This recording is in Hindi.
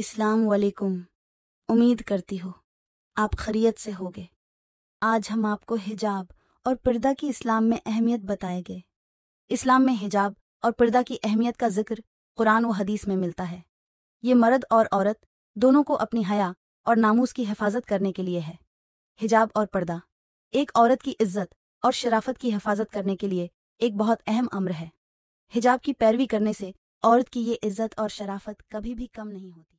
इस्लाम वालेकुम उम्मीद करती हो आप खरीत से होगे आज हम आपको हिजाब और पर्दा की इस्लाम में अहमियत बताएंगे इस्लाम में हिजाब और पर्दा की अहमियत का जिक्र कुरान व हदीस में मिलता है ये मर्द और औरत दोनों को अपनी हया और नामूस की हिफाजत करने के लिए है हिजाब और पर्दा एक औरत की इज्जत और शराफत की हिफाजत करने के लिए एक बहुत अहम अम्र है हिजाब की पैरवी करने से औरत की ये इज्जत और शराफत कभी भी कम नहीं होती